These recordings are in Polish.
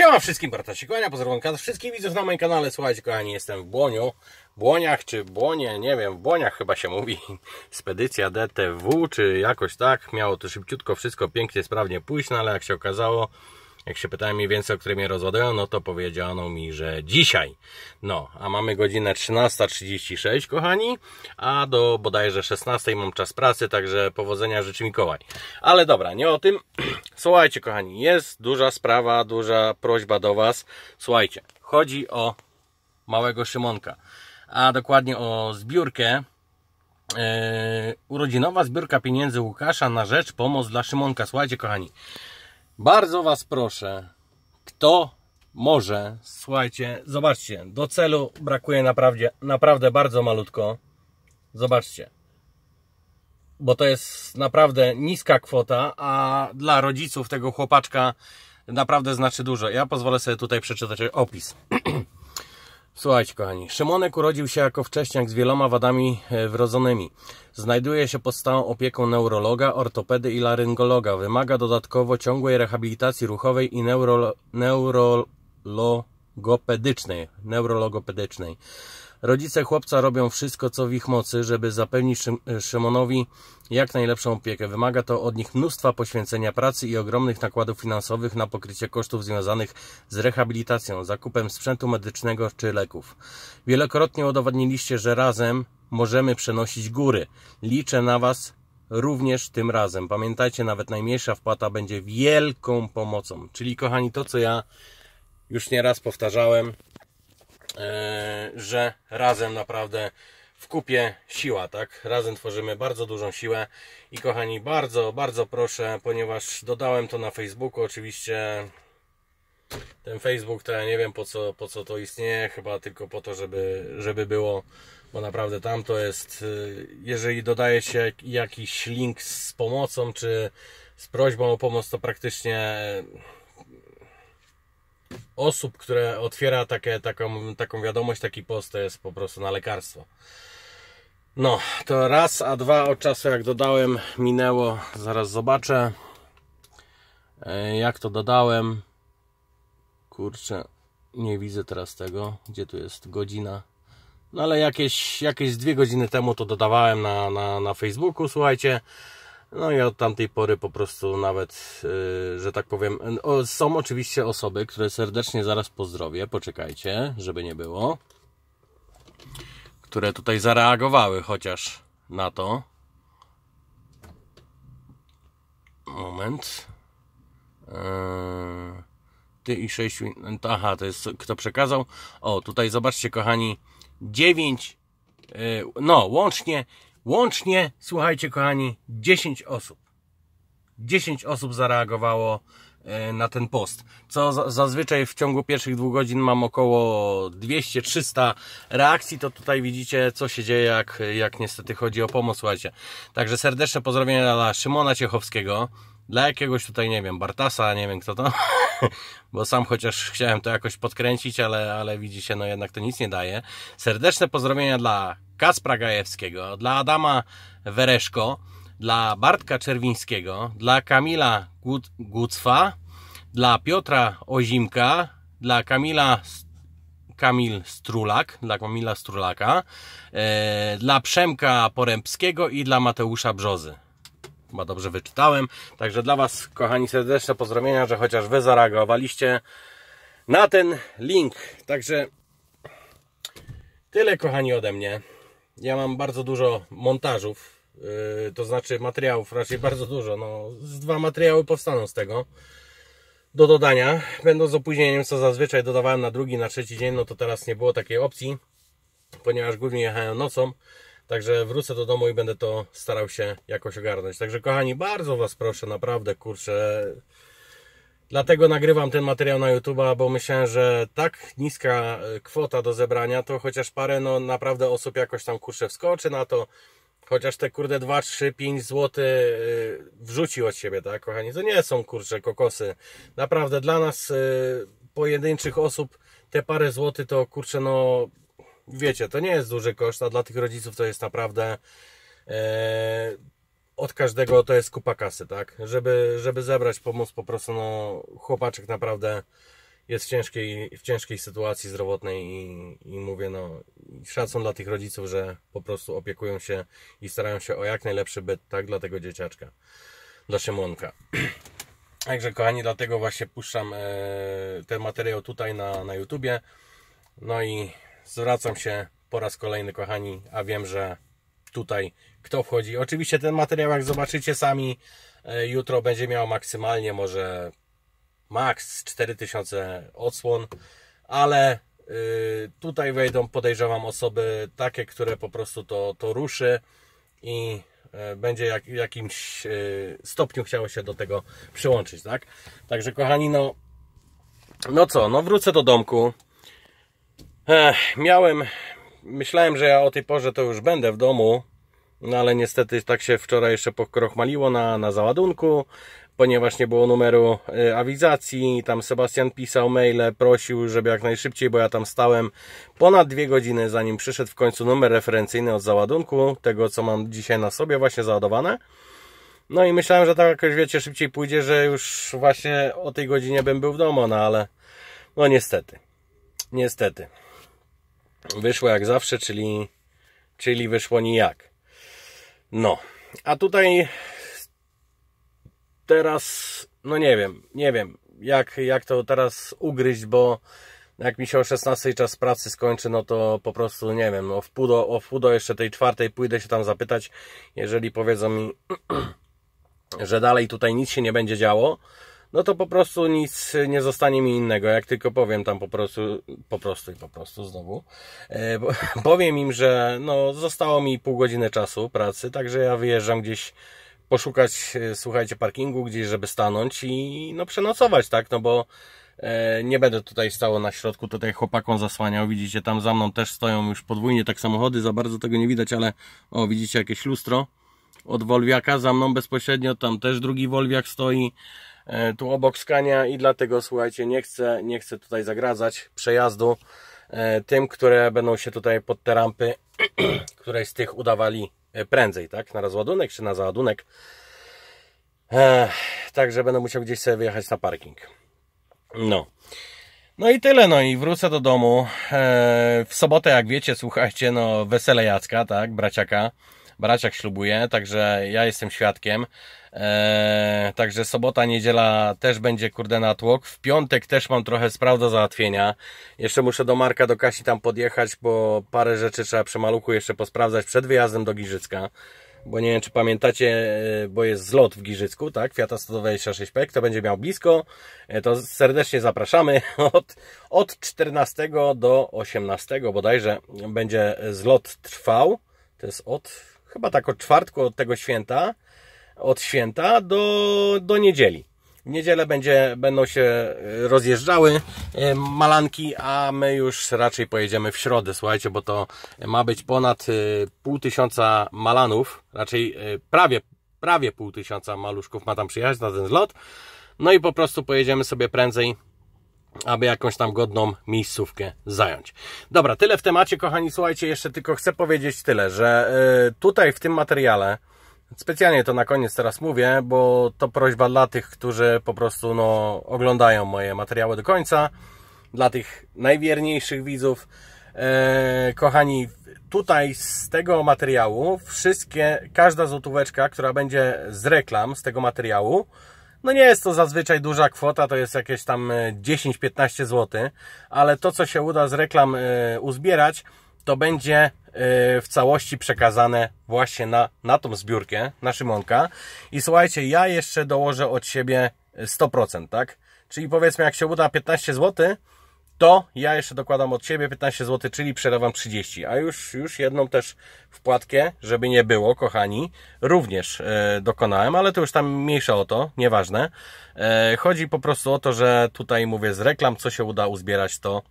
Siema wszystkim, bracia, Kłania, pozdrawiam kas, wszystkich widzów na moim kanale. Słuchajcie, kochani, jestem w Błoniu, Błoniach czy Błonie, nie wiem, w Błoniach chyba się mówi, spedycja DTW czy jakoś tak. Miało to szybciutko wszystko pięknie, sprawnie pójść, no ale jak się okazało, jak się pytałem mniej więcej, o której mnie rozładują, no to powiedziano mi, że dzisiaj. No, a mamy godzinę 13.36, kochani, a do bodajże 16 mam czas pracy, także powodzenia życzy Mikołaj. Ale dobra, nie o tym. Słuchajcie, kochani, jest duża sprawa, duża prośba do Was. Słuchajcie, chodzi o małego Szymonka, a dokładnie o zbiórkę, Yy, urodzinowa zbiórka pieniędzy Łukasza na rzecz pomoc dla Szymonka. Słuchajcie, kochani, bardzo Was proszę, kto może, słuchajcie, zobaczcie, do celu brakuje naprawdę, naprawdę bardzo malutko. Zobaczcie. Bo to jest naprawdę niska kwota, a dla rodziców tego chłopaczka naprawdę znaczy dużo. Ja pozwolę sobie tutaj przeczytać opis. Słuchajcie, kochani, Szymonek urodził się jako wcześniak z wieloma wadami e, wrodzonymi. Znajduje się pod stałą opieką neurologa, ortopedy i laryngologa. Wymaga dodatkowo ciągłej rehabilitacji ruchowej i neuro, neurolo, neurologopedycznej, neurologopedycznej. Rodzice chłopca robią wszystko, co w ich mocy, żeby zapewnić Szymonowi jak najlepszą opiekę. Wymaga to od nich mnóstwa poświęcenia pracy i ogromnych nakładów finansowych na pokrycie kosztów związanych z rehabilitacją, zakupem sprzętu medycznego czy leków. Wielokrotnie udowadniliście, że razem możemy przenosić góry. Liczę na Was również tym razem. Pamiętajcie, nawet najmniejsza wpłata będzie wielką pomocą. Czyli, kochani, to co ja już nieraz powtarzałem, e, że razem naprawdę w kupie siła, tak? Razem tworzymy bardzo dużą siłę i kochani, bardzo, bardzo proszę, ponieważ dodałem to na Facebooku, oczywiście ten Facebook to ja nie wiem po co, po co to istnieje, chyba tylko po to, żeby, żeby było, bo naprawdę tam to jest, e, jeżeli dodaje się jakiś link z pomocą czy z prośbą o pomoc, to praktycznie osób, które otwiera takie, taką, taką wiadomość, taki post, to jest po prostu na lekarstwo. No, to raz, a dwa od czasu jak dodałem minęło, zaraz zobaczę e, jak to dodałem. Kurczę, nie widzę teraz tego, gdzie tu jest godzina. No ale jakieś, jakieś dwie godziny temu to dodawałem na, na, na Facebooku, słuchajcie. No i od tamtej pory po prostu nawet, y, że tak powiem, są oczywiście osoby, które serdecznie zaraz pozdrowię, poczekajcie, żeby nie było, które tutaj zareagowały chociaż na to. Moment. Y, ty i sześć... Aha, to jest kto przekazał. O, tutaj zobaczcie kochani, dziewięć... Y, no, łącznie Łącznie, słuchajcie kochani, 10 osób. 10 osób zareagowało e, na ten post. Co zazwyczaj w ciągu pierwszych dwóch godzin mam około 200-300 reakcji, to tutaj widzicie, co się dzieje, jak, jak niestety chodzi o pomoc, słuchajcie. Także serdeczne pozdrowienia dla Szymona Ciechowskiego, dla jakiegoś tutaj, nie wiem, Bartasa, nie wiem kto to, bo sam chociaż chciałem to jakoś podkręcić, ale, ale widzicie, no jednak to nic nie daje. Serdeczne pozdrowienia dla Kaspra Gajewskiego, dla Adama Wereszko, dla Bartka Czerwińskiego, dla Kamila Gucwa, dla Piotra Ozimka, dla Kamila Kamil Strulak, dla Kamila Strulaka, e, dla Przemka Porębskiego i dla Mateusza Brzozy. Chyba dobrze wyczytałem. Także dla Was, kochani, serdeczne pozdrowienia, że chociaż Wy zareagowaliście na ten link. Także tyle, kochani, ode mnie ja mam bardzo dużo montażów, yy, to znaczy materiałów raczej bardzo dużo. No, z dwa materiały powstaną z tego do dodania. będąc z opóźnieniem, co zazwyczaj dodawałem na drugi, na trzeci dzień, no to teraz nie było takiej opcji, ponieważ głównie jechałem nocą. Także wrócę do domu i będę to starał się jakoś ogarnąć. Także kochani, bardzo Was proszę, naprawdę, kurczę, Dlatego nagrywam ten materiał na YouTube'a, bo myślałem, że tak niska e, kwota do zebrania, to chociaż parę no naprawdę osób jakoś tam kurczę wskoczy na to, chociaż te kurde 2, 3, 5 zł wrzuci od siebie, tak kochani? To nie są kurcze kokosy. Naprawdę dla nas e, pojedynczych osób te parę złotych to kurczę no wiecie, to nie jest duży koszt, a dla tych rodziców to jest naprawdę e, od każdego to jest kupa kasy, tak? Żeby, żeby zebrać pomoc po prostu, no chłopaczek naprawdę jest w ciężkiej, w ciężkiej sytuacji zdrowotnej i, i mówię, no szacun dla tych rodziców, że po prostu opiekują się i starają się o jak najlepszy byt, tak? Dla tego dzieciaczka, dla Szymonka. Także kochani, dlatego właśnie puszczam e, ten materiał tutaj na, na YouTubie. No i zwracam się po raz kolejny, kochani, a wiem, że tutaj kto wchodzi. Oczywiście ten materiał, jak zobaczycie sami, e, jutro będzie miał maksymalnie może max 4000 odsłon, ale e, tutaj wejdą, podejrzewam, osoby takie, które po prostu to, to ruszy i e, będzie jak, jakimś stopniu chciało się do tego przyłączyć, tak? Także kochani, no, no co, no wrócę do domku. Ech, miałem, myślałem, że ja o tej porze to już będę w domu, no ale niestety tak się wczoraj jeszcze pokrochmaliło na, na załadunku, ponieważ nie było numeru y, awizacji. Tam Sebastian pisał maile, prosił, żeby jak najszybciej, bo ja tam stałem ponad dwie godziny, zanim przyszedł w końcu numer referencyjny od załadunku, tego co mam dzisiaj na sobie właśnie załadowane. No i myślałem, że tak jakoś wiecie, szybciej pójdzie, że już właśnie o tej godzinie bym był w domu, no ale no niestety, niestety wyszło jak zawsze, czyli, czyli wyszło nijak. No, a tutaj teraz, no nie wiem, nie wiem, jak, jak to teraz ugryźć, bo jak mi się o 16 czas pracy skończy, no to po prostu nie wiem, o wpół do, o wpół do jeszcze tej czwartej pójdę się tam zapytać, jeżeli powiedzą mi, że dalej tutaj nic się nie będzie działo, no to po prostu nic nie zostanie mi innego, jak tylko powiem tam po prostu, po prostu i po prostu znowu, e, powiem im, że no zostało mi pół godziny czasu pracy, także ja wyjeżdżam gdzieś poszukać, e, słuchajcie, parkingu gdzieś, żeby stanąć i no przenocować, tak, no bo e, nie będę tutaj stało na środku, tutaj chłopakom zasłaniał, widzicie, tam za mną też stoją już podwójnie tak samochody, za bardzo tego nie widać, ale o, widzicie jakieś lustro od Wolwiaka, za mną bezpośrednio, tam też drugi Wolwiak stoi, E, tu obok skania i dlatego słuchajcie, nie chcę, nie chcę tutaj zagradzać przejazdu e, tym, które będą się tutaj pod te rampy, z tych udawali e, prędzej, tak? Na rozładunek czy na załadunek. Także będę musiał gdzieś sobie wyjechać na parking. No. No i tyle, no i wrócę do domu. W sobotę, jak wiecie, słuchajcie, no wesele Jacka, tak, braciaka braciak ślubuje, także ja jestem świadkiem. Eee, także sobota, niedziela też będzie kurde natłok. W piątek też mam trochę spraw do załatwienia. Jeszcze muszę do Marka, do Kasi tam podjechać, bo parę rzeczy trzeba przy maluchu jeszcze posprawdzać przed wyjazdem do Giżycka. Bo nie wiem, czy pamiętacie, eee, bo jest zlot w Giżycku, tak? Fiata 126P. Kto e będzie miał blisko, eee, to serdecznie zapraszamy. Od, od 14 do 18 bodajże będzie zlot trwał. To jest od chyba tak od czwartku od tego święta, od święta do, do niedzieli. W niedzielę będzie, będą się e, rozjeżdżały e, malanki, a my już raczej pojedziemy w środę, słuchajcie, bo to ma być ponad e, pół tysiąca malanów, raczej prawie, prawie pół tysiąca maluszków ma tam przyjechać na ten zlot. No i po prostu pojedziemy sobie prędzej aby jakąś tam godną miejscówkę zająć. Dobra, tyle w temacie, kochani. Słuchajcie, jeszcze tylko chcę powiedzieć tyle, że y, tutaj w tym materiale Specjalnie to na koniec teraz mówię, bo to prośba dla tych, którzy po prostu no, oglądają moje materiały do końca, dla tych najwierniejszych widzów. E, kochani, tutaj z tego materiału wszystkie, każda złotóweczka, która będzie z reklam z tego materiału, no nie jest to zazwyczaj duża kwota, to jest jakieś tam 10-15 e, zł, ale to, co się uda z reklam e, uzbierać, to będzie e, w całości przekazane właśnie na, na tą zbiórkę, na Szymonka. I słuchajcie, ja jeszcze dołożę od siebie 100%, tak? Czyli powiedzmy, jak się uda 15 zł, to ja jeszcze dokładam od siebie 15 zł, czyli przelewam 30, a już, już jedną też wpłatkę, żeby nie było, kochani, również e, dokonałem, ale to już tam mniejsza o to, nieważne. E, chodzi po prostu o to, że tutaj mówię z reklam, co się uda uzbierać, to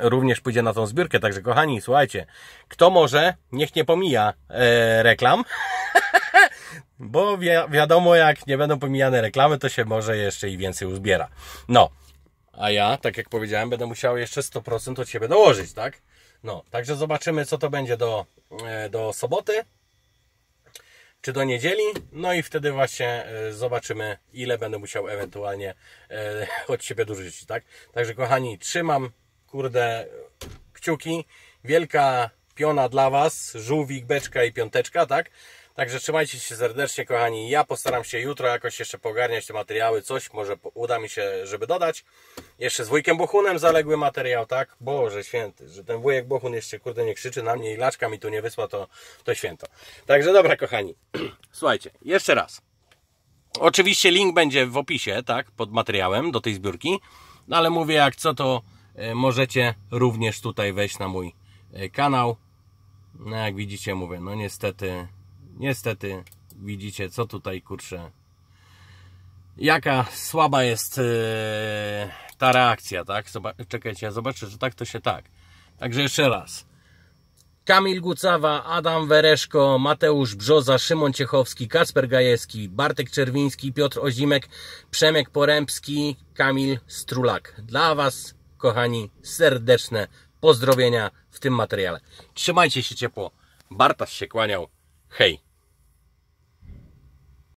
również pójdzie na tą zbiórkę, także kochani, słuchajcie, kto może, niech nie pomija e, reklam. Bo wi wiadomo, jak nie będą pomijane reklamy, to się może jeszcze i więcej uzbiera. No, a ja, tak jak powiedziałem, będę musiał jeszcze 100% od siebie dołożyć, tak? No, także zobaczymy, co to będzie do, e, do soboty, czy do niedzieli, no i wtedy właśnie e, zobaczymy, ile będę musiał ewentualnie e, od siebie dołożyć, tak? Także kochani, trzymam, kurde, kciuki, wielka piona dla Was, żółwik, beczka i piąteczka, tak? Także trzymajcie się serdecznie, kochani. Ja postaram się jutro jakoś jeszcze pogarniać te materiały, coś może uda mi się, żeby dodać. Jeszcze z wujkiem Bochunem zaległy materiał, tak? Boże święty, że ten wujek Bochun jeszcze kurde nie krzyczy na mnie i laczka mi tu nie wysła, to, to święto. Także dobra, kochani. Słuchajcie, jeszcze raz. Oczywiście link będzie w opisie, tak? Pod materiałem do tej zbiórki. No ale mówię, jak co, to e, możecie również tutaj wejść na mój e, kanał no jak widzicie, mówię, no niestety, niestety widzicie, co tutaj kurczę. Jaka słaba jest e, ta reakcja, tak? czekajcie, zobaczę, że tak to się tak. Także jeszcze raz. Kamil Gucawa, Adam Wereszko, Mateusz Brzoza, Szymon Ciechowski, Kacper Gajewski, Bartek Czerwiński, Piotr Ozimek, Przemek Porębski, Kamil Strulak. Dla Was, kochani, serdeczne pozdrowienia w tym materiale. Trzymajcie się ciepło. Bartas się kłaniał. Hej!